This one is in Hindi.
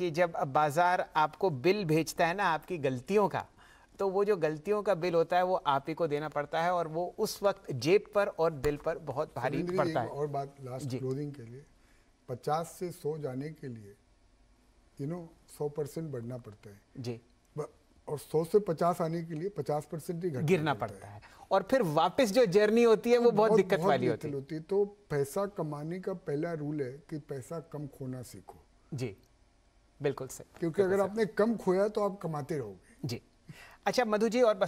कि जब बाज़ार आपको बिल भेजता है ना आपकी गलतियों का तो वो जो गलतियों का बिल होता है वो आप ही को देना पड़ता है और वो उस वक्त जेब पर और दिल पर बहुत भारी पड़ता है और बात लास्ट क्लोजिंग के लिए पचास से सौ जाने के लिए यू नो सौ परसेंट बढ़ना पड़ता है जी और सौ से पचास आने के लिए पचास परसेंट ही गिरना पड़ता है।, है और फिर वापस जो जर्नी होती है वो बहुत, दिक्कत वाली होती है तो पैसा कमाने का पहला रूल है कि पैसा कम खोना सीखो जी बिल्कुल सर क्योंकि अगर आपने कम खोया तो आप कमाते रहोगे जी अच्छा मधु जी और